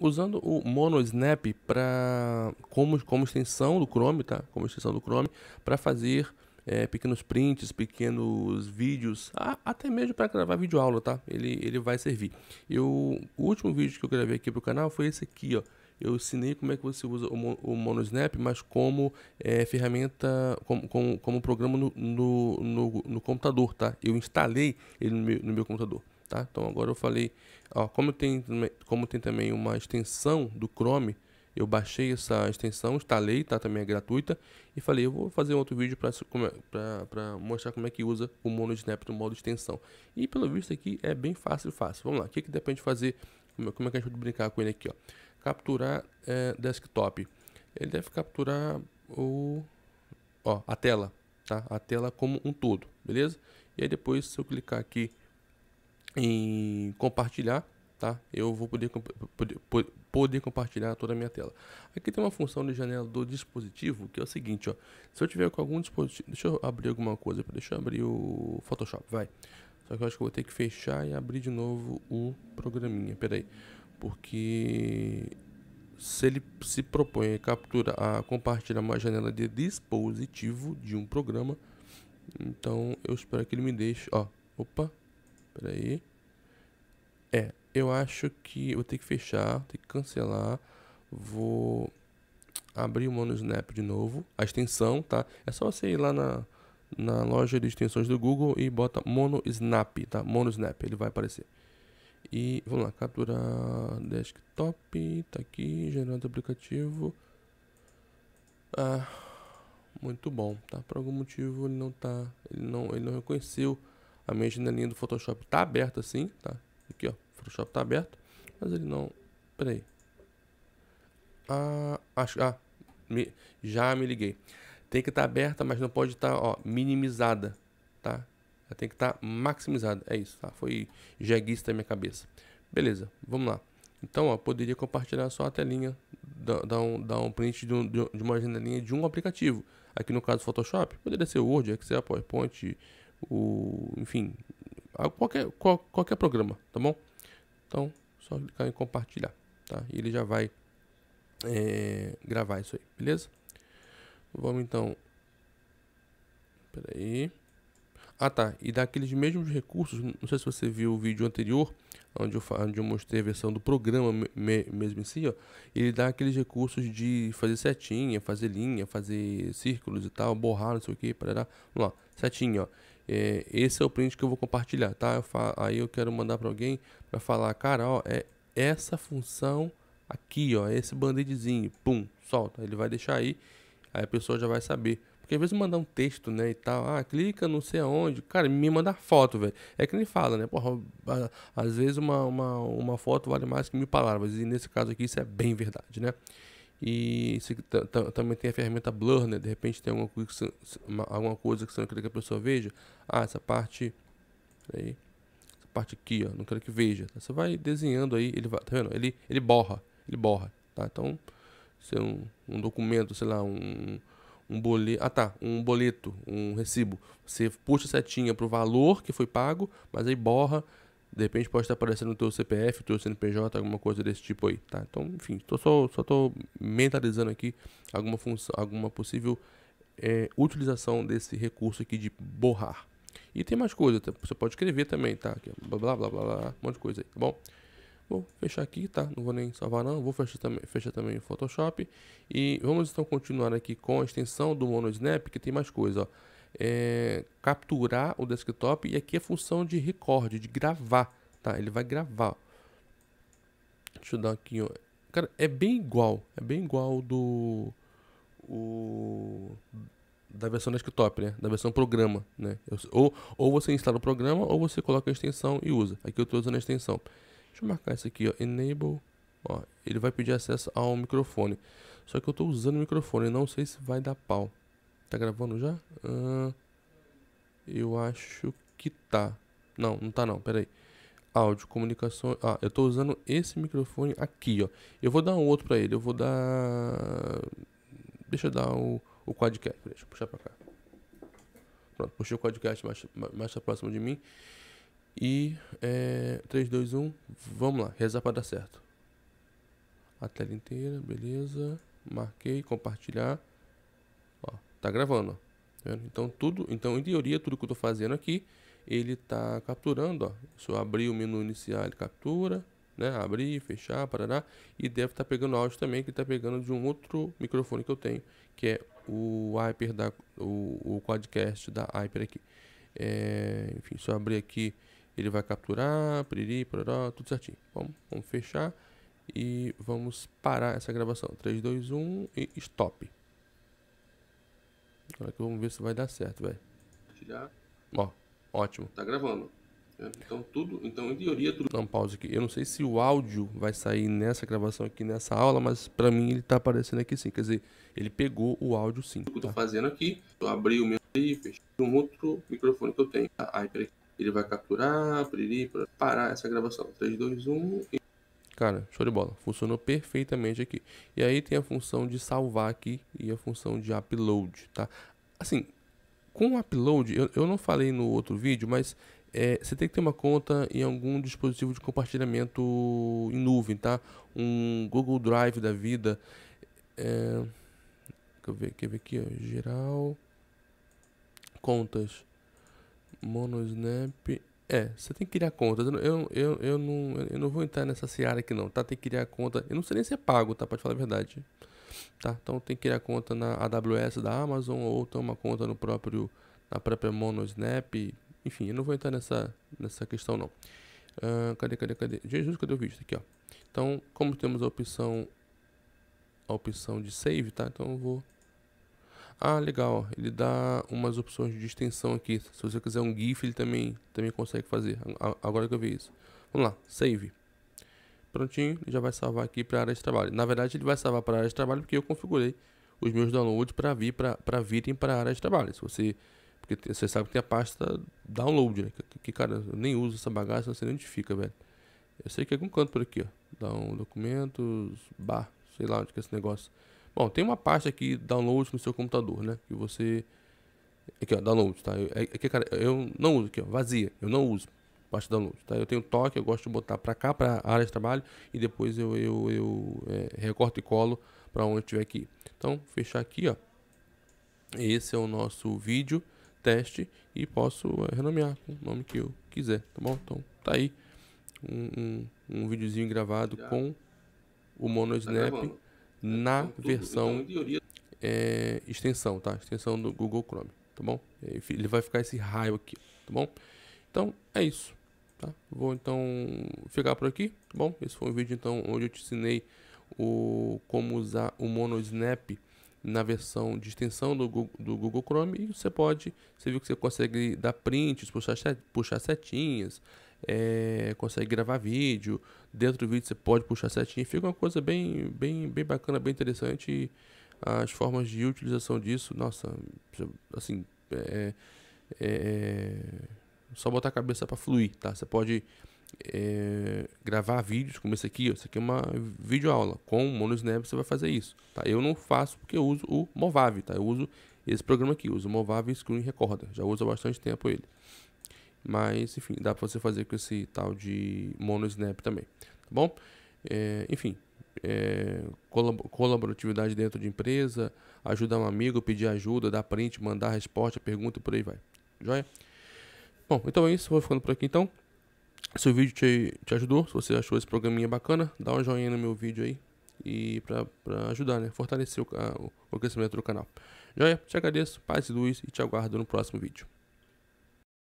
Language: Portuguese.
Usando o Monosnap para como, como extensão do Chrome, tá? Como extensão do Chrome, para fazer é, pequenos prints, pequenos vídeos, até mesmo para gravar vídeo aula, tá? Ele, ele vai servir. Eu, o último vídeo que eu gravei aqui para o canal foi esse aqui, ó. Eu ensinei como é que você usa o, o MonoSnap, mas como é, ferramenta, como, como, como programa no, no, no, no, computador, tá? Eu instalei ele no meu, no meu computador. Tá? Então agora eu falei, ó, como, tem, como tem também uma extensão do Chrome, eu baixei essa extensão, instalei, tá? Também é gratuita. E falei, eu vou fazer um outro vídeo para é, mostrar como é que usa o Mono Snap no modo extensão. E pelo visto aqui é bem fácil, fácil. Vamos lá, o que, que depende fazer? Como, é, como é que a gente pode brincar com ele aqui, ó? Capturar é, desktop. Ele deve capturar o, ó, a tela, tá? A tela como um todo, beleza? E aí depois, se eu clicar aqui em compartilhar, tá? Eu vou poder, poder, poder compartilhar toda a minha tela. Aqui tem uma função de janela do dispositivo que é o seguinte, ó. Se eu tiver com algum dispositivo, deixa eu abrir alguma coisa, deixa eu abrir o Photoshop, vai. Só que eu acho que eu vou ter que fechar e abrir de novo o programinha, peraí. Porque se ele se propõe a capturar, a compartilhar uma janela de dispositivo de um programa, então eu espero que ele me deixe, ó, opa, Peraí. É, eu acho que vou ter que fechar, ter que cancelar. Vou abrir o MonoSnap de novo. A extensão, tá? É só você ir lá na, na loja de extensões do Google e bota MonoSnap, tá? MonoSnap, ele vai aparecer. E vamos lá, capturar desktop, tá aqui, gerando aplicativo. Ah, muito bom, tá? Por algum motivo ele não tá, ele não, ele não reconheceu a minha janelinha do Photoshop tá aberta assim, tá? Aqui, ó, o Photoshop tá aberto, mas ele não... Peraí. Ah, acho... Ah, me, já me liguei. Tem que estar tá aberta, mas não pode estar, tá, ó, minimizada, tá? Ela tem que estar tá maximizada, é isso, tá? Foi jeguista da minha cabeça. Beleza, vamos lá. Então, ó, poderia compartilhar só a telinha, dar, dar, um, dar um print de, um, de uma janelinha de um aplicativo. Aqui no caso Photoshop, poderia ser Word, Excel, PowerPoint, o, enfim, qualquer, qual, qualquer programa, tá bom? Então, só clicar em compartilhar, tá? E ele já vai é, gravar isso aí, beleza? Vamos então. pera aí. Ah tá, e daqueles mesmos recursos, não sei se você viu o vídeo anterior, onde eu, onde eu mostrei a versão do programa me, mesmo em si, ó, ele dá aqueles recursos de fazer setinha, fazer linha, fazer círculos e tal, borrar, não sei o que, parará. Vamos lá, setinha, ó. É, esse é o print que eu vou compartilhar, tá? Eu falo, aí eu quero mandar para alguém para falar, cara, ó, é essa função aqui, ó, esse band-aidzinho, pum, solta. Ele vai deixar aí, aí a pessoa já vai saber porque às vezes mandar um texto, né, e tal, ah, clica não sei aonde. Cara, me mandar foto, velho. É que nem fala, né? Porra, às vezes uma, uma, uma foto vale mais que mil palavras. E nesse caso aqui isso é bem verdade, né? E também tem a ferramenta Blur, né? De repente tem alguma coisa, que você, alguma coisa que você não quer que a pessoa veja. Ah, essa parte. Aí, essa parte aqui, ó. Não quero que veja. Você vai desenhando aí, ele vai. Tá vendo? Ele, ele borra. Ele borra. Tá? Então, se é um, um documento, sei lá, um um boleto, ah tá, um boleto, um recibo. Você puxa a setinha pro valor que foi pago, mas aí borra. De repente pode estar aparecendo o teu CPF, o teu CNPJ, alguma coisa desse tipo aí, tá? Então, enfim, tô só, só tô mentalizando aqui alguma função, alguma possível é, utilização desse recurso aqui de borrar. E tem mais coisa, tá? você pode escrever também, tá? É blá blá blá blá, blá um monte de coisa aí, tá bom? vou fechar aqui, tá? Não vou nem salvar não, vou fechar também, fechar também o Photoshop. E vamos então continuar aqui com a extensão do MonoSnap, que tem mais coisa, ó. É, capturar o desktop e aqui a é função de record, de gravar, tá? Ele vai gravar. Deixa eu dar aqui, ó. Cara, é bem igual, é bem igual do... O, da versão desktop, né? Da versão programa, né? Ou, ou você instala o programa ou você coloca a extensão e usa. Aqui eu estou usando a extensão. Deixa eu marcar isso aqui, ó, enable. Ó, ele vai pedir acesso ao microfone. Só que eu estou usando o microfone, não sei se vai dar pau. Tá gravando já? eu acho que tá. Não, não tá não, peraí. Áudio, comunicação... Ah, eu estou usando esse microfone aqui, ó. Eu vou dar um outro para ele, eu vou dar... Deixa eu dar o, o quadcast, deixa eu puxar para cá. Pronto, puxei o quadcast mais, mais, mais tá próximo de mim. E é, 3, 2, 1, vamos lá, rezar para dar certo. A tela inteira, beleza. Marquei, compartilhar. Ó, tá gravando, tá Então tudo, então em teoria tudo que eu tô fazendo aqui, ele tá capturando, ó. Se eu abrir o menu iniciar, ele captura, né? Abrir, fechar, parar e deve estar tá pegando áudio também que está pegando de um outro microfone que eu tenho, que é o Hyper da o, o podcast da Hyper aqui. É, enfim, se eu abrir aqui ele vai capturar, piriri, pororó, tudo certinho. Vamos, vamos fechar e vamos parar essa gravação. 3, 2, 1 e stop. Agora que vamos ver se vai dar certo, velho. Ó, ótimo. Tá gravando. É, então tudo, então em teoria tudo. Não, pausa aqui. Eu não sei se o áudio vai sair nessa gravação aqui nessa aula, mas para mim ele tá aparecendo aqui sim. Quer dizer, ele pegou o áudio sim. O que eu tô tá? fazendo aqui, eu abri o meu e fechei um outro microfone que eu tenho. Aí peraí. Ele vai capturar, piriri, parar essa gravação. 3, 2, 1 e... Cara, show de bola. Funcionou perfeitamente aqui. E aí tem a função de salvar aqui e a função de upload, tá? Assim, com o upload, eu, eu não falei no outro vídeo, mas é, você tem que ter uma conta em algum dispositivo de compartilhamento em nuvem, tá? Um Google Drive da vida. É... Quer ver, ver aqui, ó. Geral. Contas. Monosnap. É, você tem que criar conta. Eu, eu, eu, não, eu não vou entrar nessa seara aqui não, tá? Tem que criar conta. Eu não sei nem se é pago, tá? Pode falar a verdade. Tá? Então tem que criar conta na AWS da Amazon ou ter uma conta no próprio, na própria Monosnap. Enfim, eu não vou entrar nessa, nessa questão não. Uh, cadê, cadê, cadê? Jesus, cadê o vídeo? Aqui, ó. Então, como temos a opção, a opção de save, tá? Então eu vou ah, legal. Ele dá umas opções de extensão aqui. Se você quiser um GIF, ele também, também consegue fazer. Agora que eu vi isso. Vamos lá, save. Prontinho, já vai salvar aqui para a área de trabalho. Na verdade, ele vai salvar para a área de trabalho porque eu configurei os meus downloads para vir para virem para a área de trabalho. Se você porque você sabe que tem a pasta download, né? Que, que cara, eu nem uso essa bagaça, não sei nem onde fica, velho. Eu sei que é algum canto por aqui, ó. Dá um documentos, bar, sei lá onde que é esse negócio. Bom, tem uma pasta aqui, download no seu computador, né? Que você... Aqui, ó, download, tá? Eu, aqui, é, é cara, eu não uso aqui, ó, vazia. Eu não uso pasta download, tá? Eu tenho toque, eu gosto de botar para cá, para área de trabalho. E depois eu, eu, eu é, recorto e colo para onde tiver aqui Então, fechar aqui, ó. Esse é o nosso vídeo teste e posso é, renomear com o nome que eu quiser, tá bom? Então, tá aí um, um, um videozinho gravado Já. com o Mono tá Snap. Tá na então, versão então, é, extensão, tá? Extensão do Google Chrome, tá bom? É, ele vai ficar esse raio aqui, tá bom? Então é isso, tá? Vou então ficar por aqui, tá bom? Esse foi um vídeo então onde eu te ensinei o como usar o MonoSnap na versão de extensão do Google, do Google Chrome e você pode, você viu que você consegue dar prints, puxar, puxar setinhas, é, consegue gravar vídeo, dentro do vídeo você pode puxar setinha, fica uma coisa bem, bem, bem bacana, bem interessante. E as formas de utilização disso, nossa, assim, é é, é, é só botar a cabeça para fluir, tá? Você pode é, gravar vídeos como esse aqui, ó. Isso aqui é uma videoaula. Com o Monosnap você vai fazer isso, tá? Eu não faço porque eu uso o Movavi, tá? Eu uso esse programa aqui, uso o Movavi Screen Recorder. Já uso há bastante tempo ele. Mas, enfim, dá para você fazer com esse tal de mono snap também, tá bom? É, enfim, é, colaboratividade dentro de empresa, ajudar um amigo, pedir ajuda, dar print, mandar resposta, pergunta, por aí vai. Joia? Bom, então é isso. Vou ficando por aqui então. Se o vídeo te, te ajudou, se você achou esse programinha bacana, dá um joinha no meu vídeo aí. E pra, pra ajudar, né? Fortalecer o, o crescimento do canal. Joia? Te agradeço, paz e luz e te aguardo no próximo vídeo.